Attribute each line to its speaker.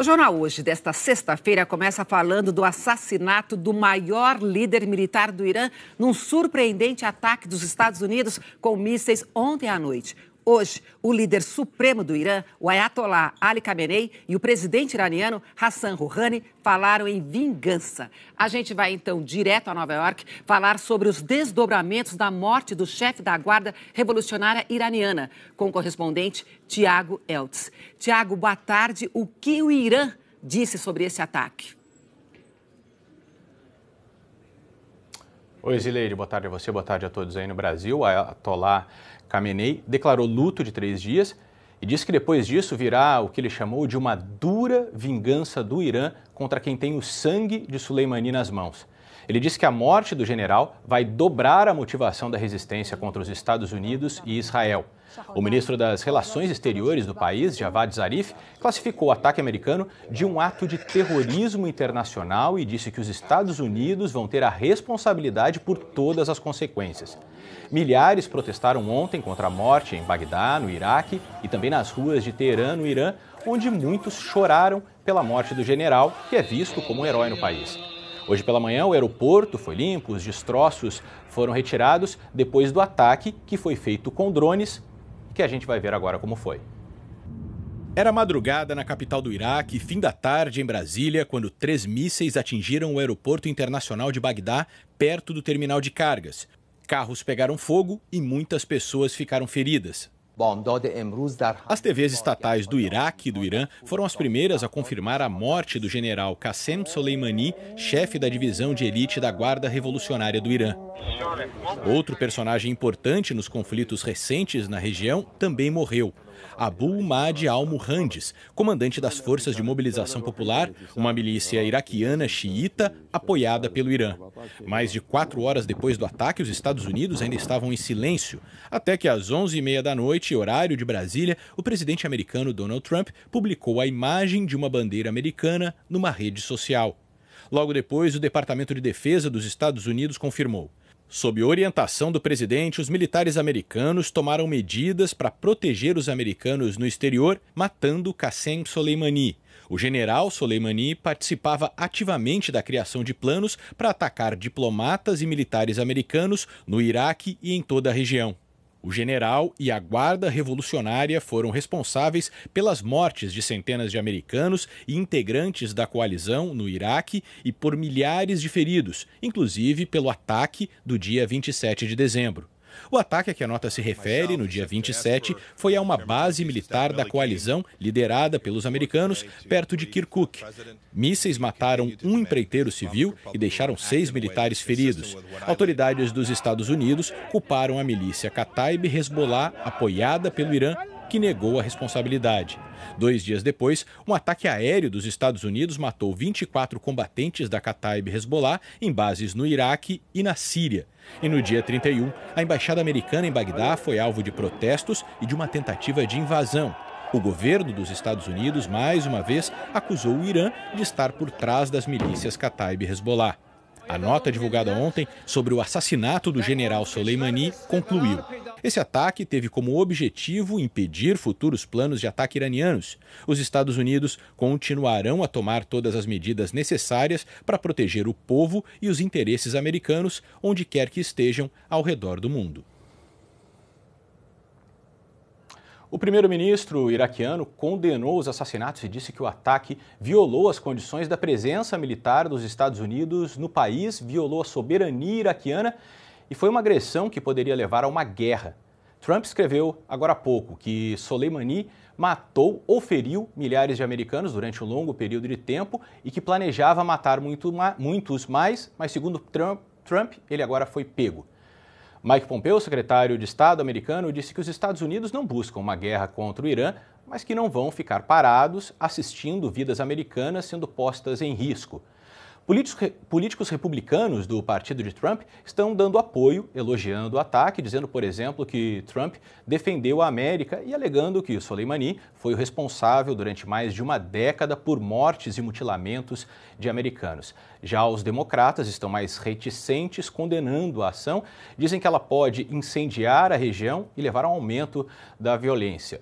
Speaker 1: O jornal hoje, desta sexta-feira, começa falando do assassinato do maior líder militar do Irã num surpreendente ataque dos Estados Unidos com mísseis ontem à noite. Hoje, o líder supremo do Irã, o Ayatollah Ali Khamenei, e o presidente iraniano Hassan Rouhani falaram em vingança. A gente vai então direto a Nova York falar sobre os desdobramentos da morte do chefe da Guarda Revolucionária Iraniana, com o correspondente Tiago Eltz. Tiago, boa tarde. O que o Irã disse sobre esse ataque?
Speaker 2: Oi, Zileide, boa tarde a você, boa tarde a todos aí no Brasil. A Atolá Khamenei declarou luto de três dias e disse que depois disso virá o que ele chamou de uma dura vingança do Irã contra quem tem o sangue de Soleimani nas mãos. Ele disse que a morte do general vai dobrar a motivação da resistência contra os Estados Unidos e Israel. O ministro das Relações Exteriores do país, Javad Zarif, classificou o ataque americano de um ato de terrorismo internacional e disse que os Estados Unidos vão ter a responsabilidade por todas as consequências. Milhares protestaram ontem contra a morte em Bagdá, no Iraque, e também nas ruas de Teherã, no Irã, onde muitos choraram pela morte do general, que é visto como um herói no país. Hoje pela manhã, o aeroporto foi limpo, os destroços foram retirados depois do ataque que foi feito com drones, que a gente vai ver agora como foi. Era madrugada na capital do Iraque, e fim da tarde em Brasília, quando três mísseis atingiram o aeroporto internacional de Bagdá, perto do terminal de cargas. Carros pegaram fogo e muitas pessoas ficaram feridas. As TVs estatais do Iraque e do Irã foram as primeiras a confirmar a morte do general Qassem Soleimani, chefe da divisão de elite da Guarda Revolucionária do Irã. Outro personagem importante nos conflitos recentes na região também morreu. Abu Mahdi al-Muhandis, comandante das Forças de Mobilização Popular, uma milícia iraquiana xiita apoiada pelo Irã. Mais de quatro horas depois do ataque, os Estados Unidos ainda estavam em silêncio, até que às 11h30 da noite, horário de Brasília, o presidente americano Donald Trump publicou a imagem de uma bandeira americana numa rede social. Logo depois, o Departamento de Defesa dos Estados Unidos confirmou. Sob orientação do presidente, os militares americanos tomaram medidas para proteger os americanos no exterior, matando Qassem Soleimani. O general Soleimani participava ativamente da criação de planos para atacar diplomatas e militares americanos no Iraque e em toda a região. O general e a guarda revolucionária foram responsáveis pelas mortes de centenas de americanos e integrantes da coalizão no Iraque e por milhares de feridos, inclusive pelo ataque do dia 27 de dezembro. O ataque a que a nota se refere, no dia 27, foi a uma base militar da coalizão, liderada pelos americanos, perto de Kirkuk. Mísseis mataram um empreiteiro civil e deixaram seis militares feridos. Autoridades dos Estados Unidos culparam a milícia Kataib Hezbollah, apoiada pelo Irã, que negou a responsabilidade. Dois dias depois, um ataque aéreo dos Estados Unidos matou 24 combatentes da Kataib Hezbollah em bases no Iraque e na Síria. E no dia 31, a embaixada americana em Bagdá foi alvo de protestos e de uma tentativa de invasão. O governo dos Estados Unidos, mais uma vez, acusou o Irã de estar por trás das milícias Kataib Hezbollah. A nota divulgada ontem sobre o assassinato do general Soleimani concluiu: esse ataque teve como objetivo impedir futuros planos de ataque iranianos. Os Estados Unidos continuarão a tomar todas as medidas necessárias para proteger o povo e os interesses americanos onde quer que estejam ao redor do mundo. O primeiro-ministro iraquiano condenou os assassinatos e disse que o ataque violou as condições da presença militar dos Estados Unidos no país, violou a soberania iraquiana e foi uma agressão que poderia levar a uma guerra. Trump escreveu agora há pouco que Soleimani matou ou feriu milhares de americanos durante um longo período de tempo e que planejava matar muito, muitos mais, mas segundo Trump, Trump ele agora foi pego. Mike Pompeo, secretário de Estado americano, disse que os Estados Unidos não buscam uma guerra contra o Irã, mas que não vão ficar parados assistindo vidas americanas sendo postas em risco. Políticos, republicanos do partido de Trump estão dando apoio, elogiando o ataque, dizendo, por exemplo, que Trump defendeu a América e alegando que Soleimani foi o responsável durante mais de uma década por mortes e mutilamentos de americanos. Já os democratas estão mais reticentes, condenando a ação, dizem que ela pode incendiar a região e levar a um aumento da violência.